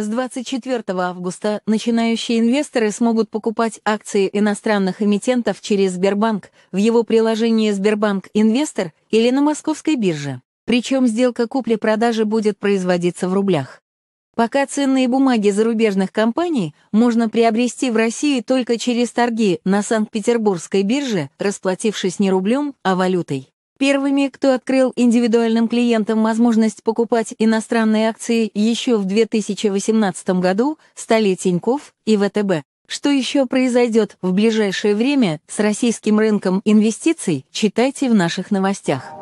С 24 августа начинающие инвесторы смогут покупать акции иностранных эмитентов через Сбербанк в его приложении «Сбербанк Инвестор» или на московской бирже. Причем сделка купли-продажи будет производиться в рублях. Пока ценные бумаги зарубежных компаний можно приобрести в России только через торги на Санкт-Петербургской бирже, расплатившись не рублем, а валютой. Первыми, кто открыл индивидуальным клиентам возможность покупать иностранные акции еще в 2018 году, стали Тиньков и ВТБ. Что еще произойдет в ближайшее время с российским рынком инвестиций, читайте в наших новостях.